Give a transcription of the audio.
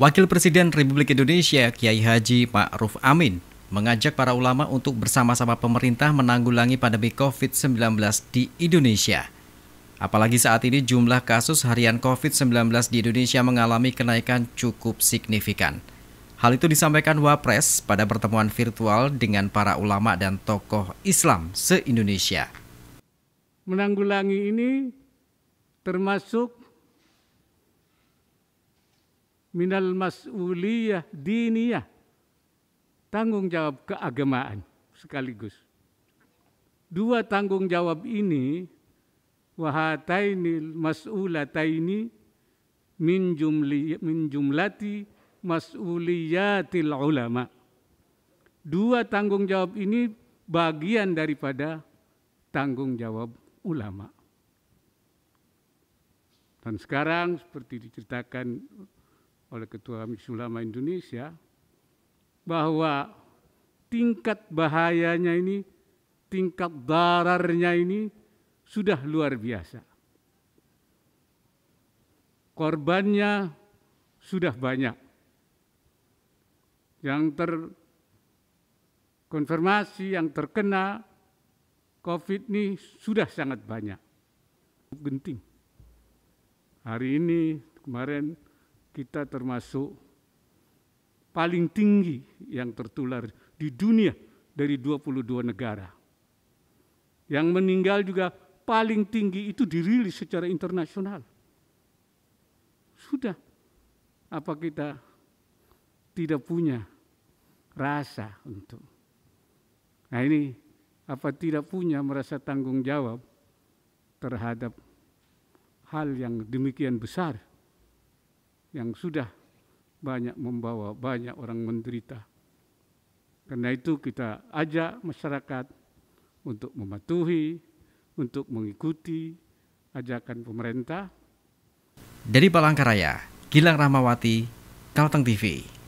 Wakil Presiden Republik Indonesia Kiai Haji Pak Ruf Amin mengajak para ulama untuk bersama-sama pemerintah menanggulangi pandemi COVID-19 di Indonesia. Apalagi saat ini jumlah kasus harian COVID-19 di Indonesia mengalami kenaikan cukup signifikan. Hal itu disampaikan Wapres pada pertemuan virtual dengan para ulama dan tokoh Islam se-Indonesia. Menanggulangi ini termasuk minal mas'uliyah diniyah. Tanggung jawab keagamaan sekaligus. Dua tanggung jawab ini wahatainil mas'ulataini min jumli min jumlati mas'uliyatil ulama. Dua tanggung jawab ini bagian daripada tanggung jawab ulama. Dan sekarang seperti diceritakan oleh Ketua Misi Ulama Indonesia bahwa tingkat bahayanya ini, tingkat dararnya ini sudah luar biasa. Korbannya sudah banyak. Yang terkonfirmasi, yang terkena COVID ini sudah sangat banyak. Genting. Hari ini, kemarin kita termasuk paling tinggi yang tertular di dunia dari 22 negara. Yang meninggal juga paling tinggi itu dirilis secara internasional. Sudah, apa kita tidak punya rasa untuk? Nah ini, apa tidak punya merasa tanggung jawab terhadap hal yang demikian besar? yang sudah banyak membawa banyak orang menderita. Karena itu kita ajak masyarakat untuk mematuhi, untuk mengikuti ajakan pemerintah. Dari Palangkaraya, Gilang Rahmawati, Kalteng TV.